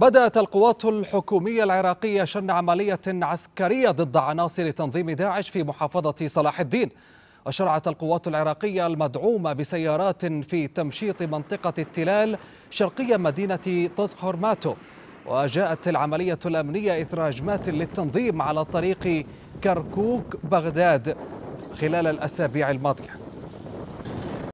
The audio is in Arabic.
بدأت القوات الحكومية العراقية شن عملية عسكرية ضد عناصر تنظيم داعش في محافظة صلاح الدين وشرعت القوات العراقية المدعومة بسيارات في تمشيط منطقة التلال شرقية مدينة تزخر ماتو وجاءت العملية الأمنية إثر هجمات للتنظيم على طريق كركوك بغداد خلال الأسابيع الماضية